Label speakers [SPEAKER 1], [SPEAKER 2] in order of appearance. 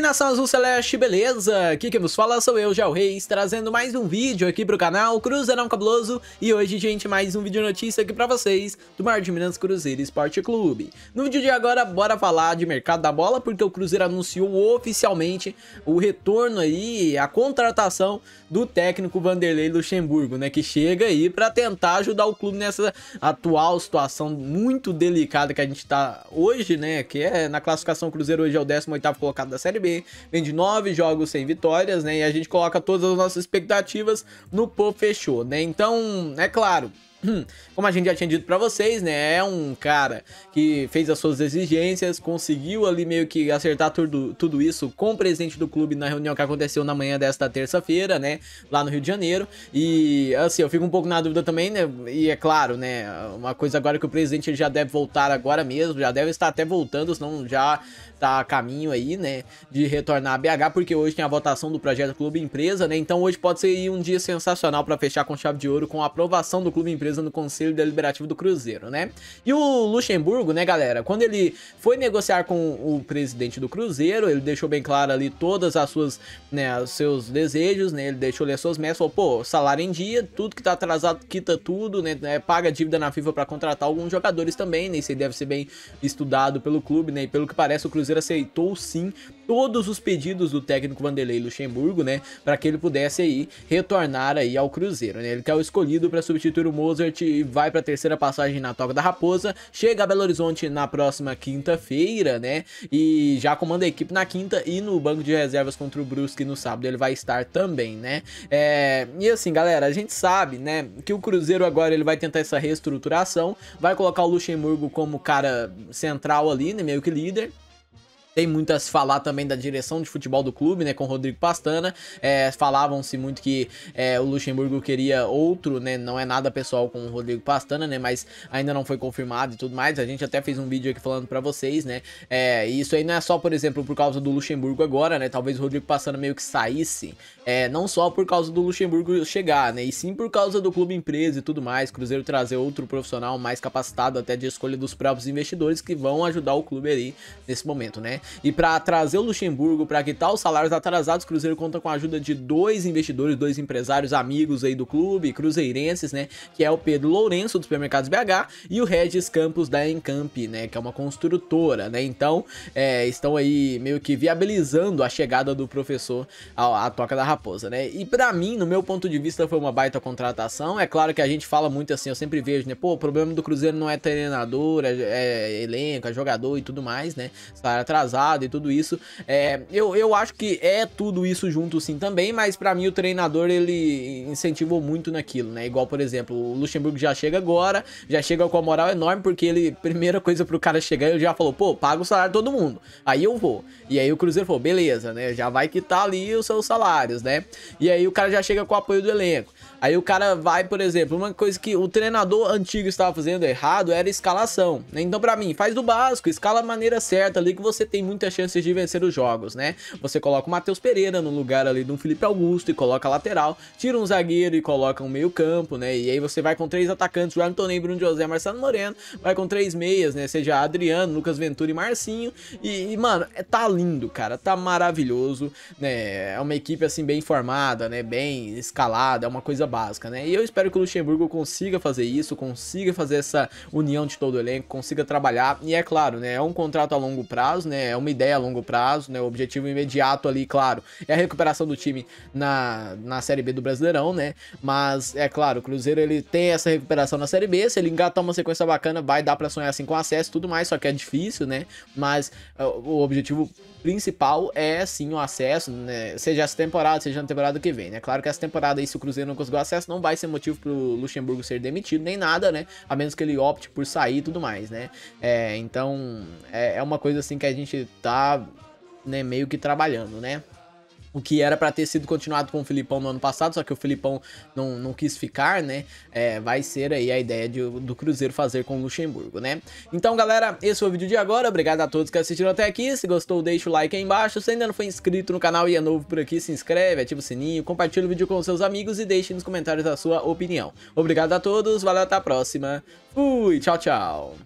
[SPEAKER 1] nação Azul Celeste, beleza? Aqui quem nos fala sou eu, Gel Reis, trazendo mais um vídeo aqui pro canal Cruzeirão Cabuloso E hoje, gente, mais um vídeo notícia aqui pra vocês do Mar de Minas Cruzeiro Esporte Clube No vídeo de agora, bora falar de mercado da bola Porque o Cruzeiro anunciou oficialmente o retorno aí, a contratação do técnico Vanderlei Luxemburgo, né? Que chega aí pra tentar ajudar o clube nessa atual situação muito delicada que a gente tá hoje, né? Que é na classificação Cruzeiro hoje é o 18º colocado da Série Série B, vem de nove jogos sem vitórias, né? E a gente coloca todas as nossas expectativas no Pô Fechou, né? Então, é claro, Hum, como a gente já tinha dito para vocês, né? É um cara que fez as suas exigências, conseguiu ali meio que acertar tudo, tudo isso com o presidente do clube na reunião que aconteceu na manhã desta terça-feira, né? Lá no Rio de Janeiro. E assim, eu fico um pouco na dúvida também, né? E é claro, né? Uma coisa agora é que o presidente já deve voltar agora mesmo, já deve estar até voltando, senão já tá a caminho aí, né? De retornar a BH, porque hoje tem a votação do projeto Clube Empresa, né? Então hoje pode ser um dia sensacional para fechar com chave de ouro com a aprovação do Clube Empresa no Conselho Deliberativo do Cruzeiro, né? E o Luxemburgo, né, galera, quando ele foi negociar com o presidente do Cruzeiro, ele deixou bem claro ali todas as suas, né, os seus desejos, né? Ele deixou ali as suas metas, falou, pô, salário em dia, tudo que tá atrasado quita tudo, né? É, paga dívida na FIFA para contratar alguns jogadores também, né? Isso aí deve ser bem estudado pelo clube, né? E pelo que parece, o Cruzeiro aceitou sim todos os pedidos do técnico Vanderlei Luxemburgo, né, para que ele pudesse aí retornar aí ao Cruzeiro, né? Ele que é o escolhido para substituir o Moser e vai para a terceira passagem na Toca da Raposa, chega a Belo Horizonte na próxima quinta-feira, né? E já comanda a equipe na quinta e no banco de reservas contra o Brusque no sábado ele vai estar também, né? É, e assim, galera, a gente sabe, né, que o Cruzeiro agora ele vai tentar essa reestruturação, vai colocar o Luxemburgo como cara central ali, né, meio que líder. Tem muitas falar também da direção de futebol do clube, né, com o Rodrigo Pastana. É, Falavam-se muito que é, o Luxemburgo queria outro, né, não é nada pessoal com o Rodrigo Pastana, né, mas ainda não foi confirmado e tudo mais. A gente até fez um vídeo aqui falando para vocês, né, é, isso aí não é só, por exemplo, por causa do Luxemburgo agora, né, talvez o Rodrigo Pastana meio que saísse, é, não só por causa do Luxemburgo chegar, né, e sim por causa do clube empresa e tudo mais, Cruzeiro trazer outro profissional mais capacitado até de escolha dos próprios investidores que vão ajudar o clube ali nesse momento, né. E para trazer o Luxemburgo para quitar os salários atrasados, o Cruzeiro conta com a ajuda de dois investidores, dois empresários amigos aí do clube, cruzeirenses, né? Que é o Pedro Lourenço, do Supermercados BH, e o Regis Campos da Encamp, né? Que é uma construtora, né? Então, é, estão aí meio que viabilizando a chegada do professor à, à Toca da Raposa, né? E para mim, no meu ponto de vista, foi uma baita contratação. É claro que a gente fala muito assim, eu sempre vejo, né? Pô, o problema do Cruzeiro não é treinador, é, é elenco, é jogador e tudo mais, né? Salário atrasado e tudo isso. É, eu, eu acho que é tudo isso junto sim também, mas para mim o treinador ele incentivou muito naquilo, né? Igual, por exemplo, o Luxemburgo já chega agora, já chega com a moral enorme, porque ele, primeira coisa pro cara chegar, ele já falou, pô, paga o salário de todo mundo, aí eu vou. E aí o Cruzeiro falou, beleza, né? Já vai quitar ali os seus salários, né? E aí o cara já chega com o apoio do elenco. Aí o cara vai, por exemplo, uma coisa que o treinador antigo estava fazendo errado era escalação. Né? Então, para mim, faz do básico, escala a maneira certa ali que você tem muitas chances de vencer os jogos, né? Você coloca o Matheus Pereira no lugar ali do Felipe Augusto e coloca a lateral, tira um zagueiro e coloca um meio campo, né? E aí você vai com três atacantes, Wellington Ney, Bruno José, Marcelo Moreno, vai com três meias, né? Seja Adriano, Lucas Ventura e Marcinho. E, e mano, é, tá lindo, cara, tá maravilhoso, né? É uma equipe assim bem formada, né? Bem escalada, é uma coisa básica, né? E eu espero que o Luxemburgo consiga fazer isso, consiga fazer essa união de todo o elenco, consiga trabalhar. E é claro, né? É um contrato a longo prazo, né? É é uma ideia a longo prazo, né? O objetivo imediato ali, claro, é a recuperação do time na, na Série B do Brasileirão, né? Mas é claro, o Cruzeiro ele tem essa recuperação na Série B, se ele engatar uma sequência bacana, vai dar para sonhar assim com acesso, tudo mais, só que é difícil, né? Mas é, o objetivo principal é sim o acesso, né? Seja essa temporada, seja na temporada que vem, né? Claro que essa temporada aí, se o Cruzeiro não conseguir acesso, não vai ser motivo pro Luxemburgo ser demitido, nem nada, né? A menos que ele opte por sair e tudo mais, né? É, então, é, é uma coisa assim que a gente gente tá né, meio que trabalhando, né? o que era para ter sido continuado com o Filipão no ano passado, só que o Filipão não, não quis ficar, né? É, vai ser aí a ideia de, do Cruzeiro fazer com o Luxemburgo, né? Então, galera, esse foi o vídeo de agora. Obrigado a todos que assistiram até aqui. Se gostou, deixa o like aí embaixo. Se ainda não foi inscrito no canal e é novo por aqui, se inscreve, ativa o sininho, compartilha o vídeo com seus amigos e deixe nos comentários a sua opinião. Obrigado a todos, valeu, até a próxima. Fui, tchau, tchau.